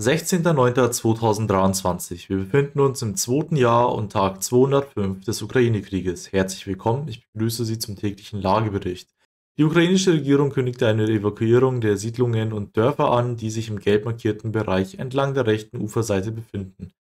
16.09.2023. Wir befinden uns im zweiten Jahr und Tag 205 des Ukraine-Krieges. Herzlich willkommen, ich begrüße Sie zum täglichen Lagebericht. Die ukrainische Regierung kündigte eine Evakuierung der Siedlungen und Dörfer an, die sich im gelb markierten Bereich entlang der rechten Uferseite befinden.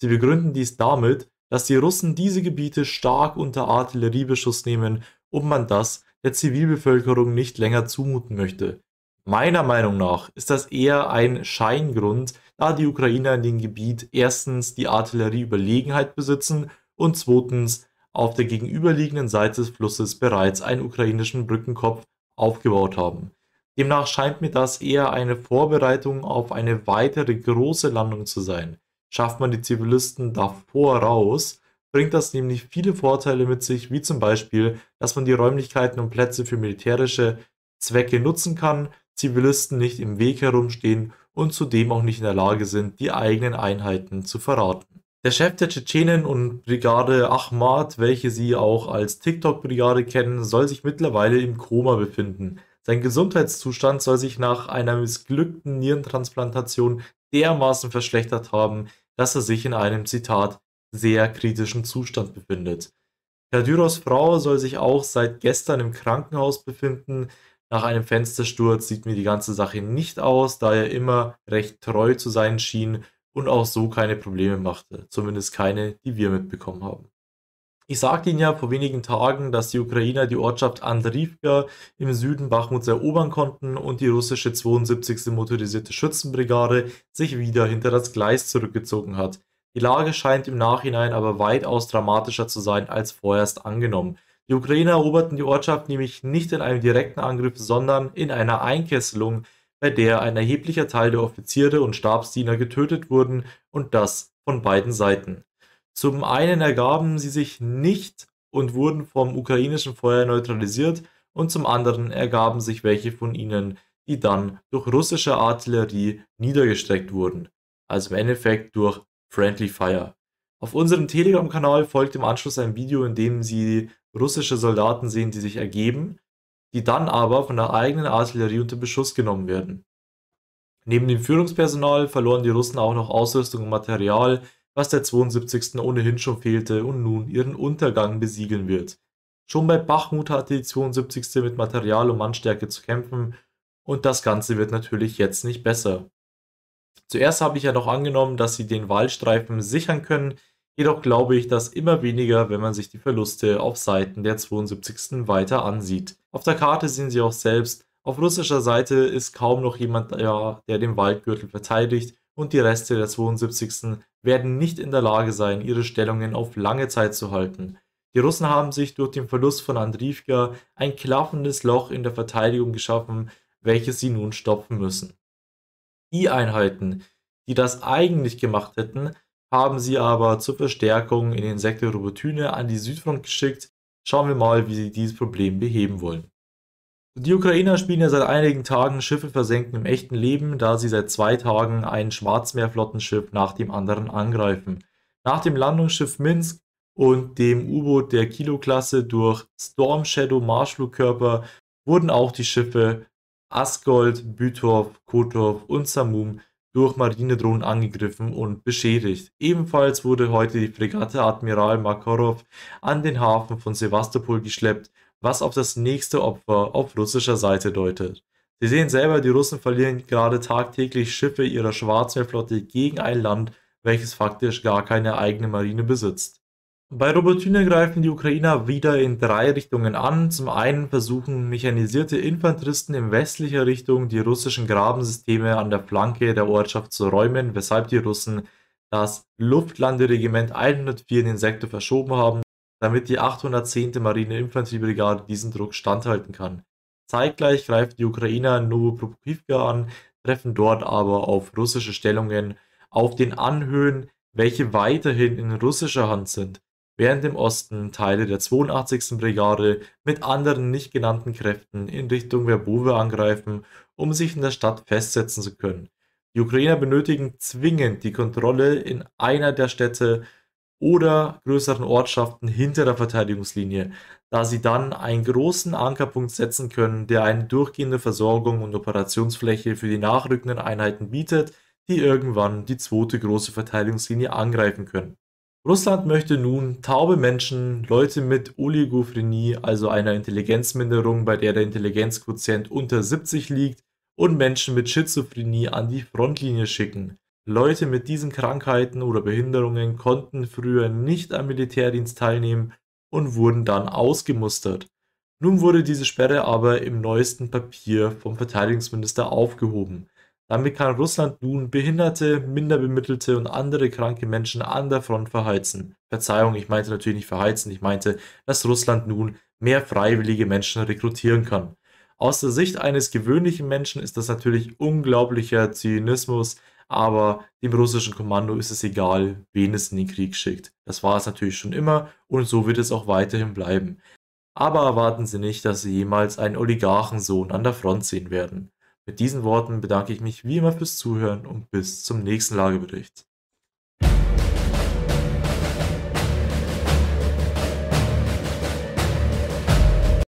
Sie begründen dies damit, dass die Russen diese Gebiete stark unter Artilleriebeschuss nehmen und man das der Zivilbevölkerung nicht länger zumuten möchte. Meiner Meinung nach ist das eher ein Scheingrund, da die Ukrainer in dem Gebiet erstens die Artillerieüberlegenheit besitzen und zweitens auf der gegenüberliegenden Seite des Flusses bereits einen ukrainischen Brückenkopf aufgebaut haben. Demnach scheint mir das eher eine Vorbereitung auf eine weitere große Landung zu sein. Schafft man die Zivilisten davor raus, bringt das nämlich viele Vorteile mit sich, wie zum Beispiel, dass man die Räumlichkeiten und Plätze für militärische Zwecke nutzen kann, Zivilisten nicht im Weg herumstehen und zudem auch nicht in der Lage sind, die eigenen Einheiten zu verraten. Der Chef der Tschetschenen und Brigade Ahmad, welche sie auch als TikTok-Brigade kennen, soll sich mittlerweile im Koma befinden. Sein Gesundheitszustand soll sich nach einer missglückten Nierentransplantation dermaßen verschlechtert haben, dass er sich in einem Zitat sehr kritischen Zustand befindet. Herr Kadyros Frau soll sich auch seit gestern im Krankenhaus befinden, nach einem Fenstersturz sieht mir die ganze Sache nicht aus, da er immer recht treu zu sein schien und auch so keine Probleme machte, zumindest keine, die wir mitbekommen haben. Ich sagte Ihnen ja vor wenigen Tagen, dass die Ukrainer die Ortschaft Andrivka im Süden Bachmuts erobern konnten und die russische 72. motorisierte Schützenbrigade sich wieder hinter das Gleis zurückgezogen hat. Die Lage scheint im Nachhinein aber weitaus dramatischer zu sein als vorerst angenommen, die Ukrainer eroberten die Ortschaft nämlich nicht in einem direkten Angriff, sondern in einer Einkesselung, bei der ein erheblicher Teil der Offiziere und Stabsdiener getötet wurden und das von beiden Seiten. Zum einen ergaben sie sich nicht und wurden vom ukrainischen Feuer neutralisiert und zum anderen ergaben sich welche von ihnen, die dann durch russische Artillerie niedergestreckt wurden. Also im Endeffekt durch Friendly Fire. Auf unserem Telegram-Kanal folgt im Anschluss ein Video, in dem sie russische Soldaten sehen, die sich ergeben, die dann aber von der eigenen Artillerie unter Beschuss genommen werden. Neben dem Führungspersonal verloren die Russen auch noch Ausrüstung und Material, was der 72. ohnehin schon fehlte und nun ihren Untergang besiegeln wird. Schon bei Bachmut hatte die 72. mit Material und Mannstärke zu kämpfen und das Ganze wird natürlich jetzt nicht besser. Zuerst habe ich ja noch angenommen, dass sie den Waldstreifen sichern können, Jedoch glaube ich das immer weniger, wenn man sich die Verluste auf Seiten der 72. weiter ansieht. Auf der Karte sehen sie auch selbst, auf russischer Seite ist kaum noch jemand da, der den Waldgürtel verteidigt und die Reste der 72. werden nicht in der Lage sein, ihre Stellungen auf lange Zeit zu halten. Die Russen haben sich durch den Verlust von Andriivka ein klaffendes Loch in der Verteidigung geschaffen, welches sie nun stopfen müssen. Die Einheiten, die das eigentlich gemacht hätten, haben sie aber zur Verstärkung in den Sektor Robotyne an die Südfront geschickt. Schauen wir mal, wie sie dieses Problem beheben wollen. Die Ukrainer spielen ja seit einigen Tagen Schiffe versenken im echten Leben, da sie seit zwei Tagen ein Schwarzmeerflottenschiff nach dem anderen angreifen. Nach dem Landungsschiff Minsk und dem U-Boot der Kilo-Klasse durch Storm Shadow Marschflugkörper wurden auch die Schiffe Asgold, Bütov, Kotorf und Samum durch Marinedrohnen angegriffen und beschädigt. Ebenfalls wurde heute die Fregatte Admiral Makarov an den Hafen von Sevastopol geschleppt, was auf das nächste Opfer auf russischer Seite deutet. Sie sehen selber, die Russen verlieren gerade tagtäglich Schiffe ihrer Schwarzmeerflotte gegen ein Land, welches faktisch gar keine eigene Marine besitzt. Bei Robotine greifen die Ukrainer wieder in drei Richtungen an. Zum einen versuchen mechanisierte Infanteristen in westlicher Richtung die russischen Grabensysteme an der Flanke der Ortschaft zu räumen, weshalb die Russen das Luftlanderegiment 104 in den Sektor verschoben haben, damit die 810. Marineinfanteriebrigade diesen Druck standhalten kann. Zeitgleich greift die Ukrainer Novoprokivka an, treffen dort aber auf russische Stellungen auf den Anhöhen, welche weiterhin in russischer Hand sind während im Osten Teile der 82. Brigade mit anderen nicht genannten Kräften in Richtung Verbove angreifen, um sich in der Stadt festsetzen zu können. Die Ukrainer benötigen zwingend die Kontrolle in einer der Städte oder größeren Ortschaften hinter der Verteidigungslinie, da sie dann einen großen Ankerpunkt setzen können, der eine durchgehende Versorgung und Operationsfläche für die nachrückenden Einheiten bietet, die irgendwann die zweite große Verteidigungslinie angreifen können. Russland möchte nun taube Menschen, Leute mit Oligophrenie, also einer Intelligenzminderung, bei der der Intelligenzquotient unter 70 liegt, und Menschen mit Schizophrenie an die Frontlinie schicken. Leute mit diesen Krankheiten oder Behinderungen konnten früher nicht am Militärdienst teilnehmen und wurden dann ausgemustert. Nun wurde diese Sperre aber im neuesten Papier vom Verteidigungsminister aufgehoben. Damit kann Russland nun behinderte, minderbemittelte und andere kranke Menschen an der Front verheizen. Verzeihung, ich meinte natürlich nicht verheizen, ich meinte, dass Russland nun mehr freiwillige Menschen rekrutieren kann. Aus der Sicht eines gewöhnlichen Menschen ist das natürlich unglaublicher Zynismus, aber dem russischen Kommando ist es egal, wen es in den Krieg schickt. Das war es natürlich schon immer und so wird es auch weiterhin bleiben. Aber erwarten Sie nicht, dass Sie jemals einen Oligarchensohn an der Front sehen werden. Mit diesen Worten bedanke ich mich wie immer fürs Zuhören und bis zum nächsten Lagebericht.